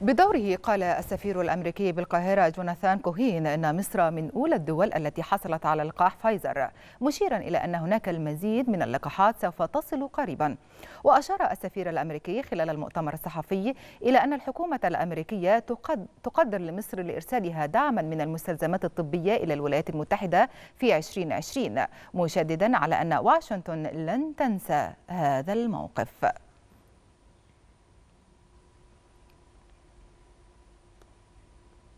بدوره قال السفير الأمريكي بالقاهرة جوناثان كوهين أن مصر من أولى الدول التي حصلت على لقاح فايزر مشيرا إلى أن هناك المزيد من اللقاحات سوف تصل قريبا وأشار السفير الأمريكي خلال المؤتمر الصحفي إلى أن الحكومة الأمريكية تقدر لمصر لإرسالها دعما من المستلزمات الطبية إلى الولايات المتحدة في 2020 مشددا على أن واشنطن لن تنسى هذا الموقف